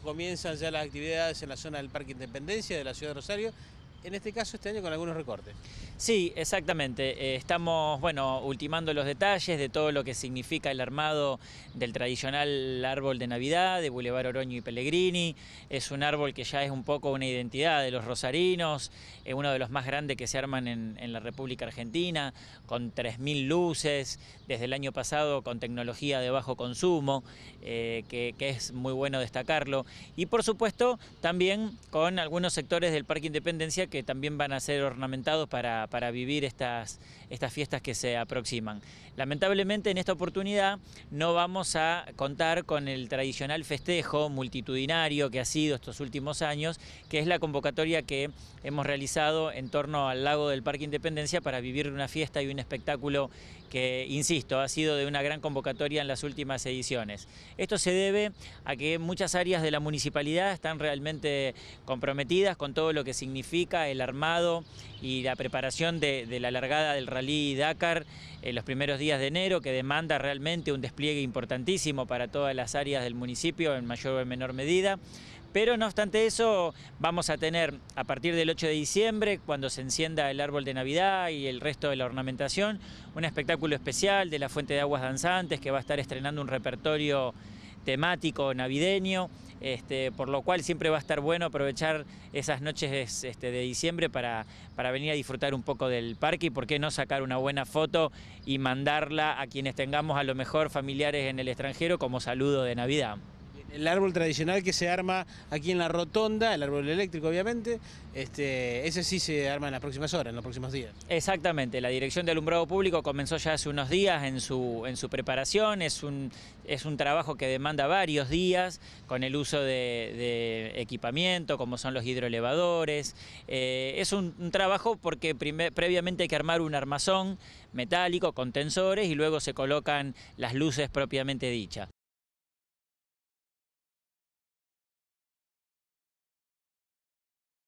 comienzan ya las actividades en la zona del Parque Independencia de la ciudad de Rosario, en este caso este año con algunos recortes. Sí, exactamente. Eh, estamos, bueno, ultimando los detalles de todo lo que significa el armado del tradicional árbol de Navidad, de Boulevard Oroño y Pellegrini. Es un árbol que ya es un poco una identidad de los rosarinos, es eh, uno de los más grandes que se arman en, la República Argentina, con 3.000 luces, desde el año pasado con tecnología de bajo consumo, eh, que es muy bueno destacarlo. Y por supuesto, también con algunos sectores del Parque Independencia que también van a ser ornamentados para para vivir estas, estas fiestas que se aproximan. Lamentablemente en esta oportunidad no vamos a contar con el tradicional festejo multitudinario que ha sido estos últimos años, que es la convocatoria que hemos realizado en torno al lago del Parque Independencia para vivir una fiesta y un espectáculo que, insisto, ha sido de una gran convocatoria en las últimas ediciones. Esto se debe a que muchas áreas de la municipalidad están realmente comprometidas con todo lo que significa el armado y la preparación de, de la largada del Rally Dakar en eh, los primeros días de enero, que demanda realmente un despliegue importantísimo para todas las áreas del municipio, en mayor o en menor medida. Pero no obstante eso, vamos a tener a partir del 8 de diciembre, cuando se encienda el árbol de Navidad y el resto de la ornamentación, un espectáculo especial de la Fuente de Aguas Danzantes, que va a estar estrenando un repertorio temático navideño. Este, por lo cual siempre va a estar bueno aprovechar esas noches este, de diciembre para, para venir a disfrutar un poco del parque y por qué no sacar una buena foto y mandarla a quienes tengamos a lo mejor familiares en el extranjero como saludo de Navidad. El árbol tradicional que se arma aquí en la rotonda, el árbol eléctrico obviamente, este, ese sí se arma en las próximas horas, en los próximos días. Exactamente, la Dirección de Alumbrado Público comenzó ya hace unos días en su, en su preparación, es un, es un trabajo que demanda varios días con el uso de, equipamiento, como son los hidroelevadores. Eh, es un, trabajo porque previamente hay que armar un armazón metálico con tensores y luego se colocan las luces propiamente dichas.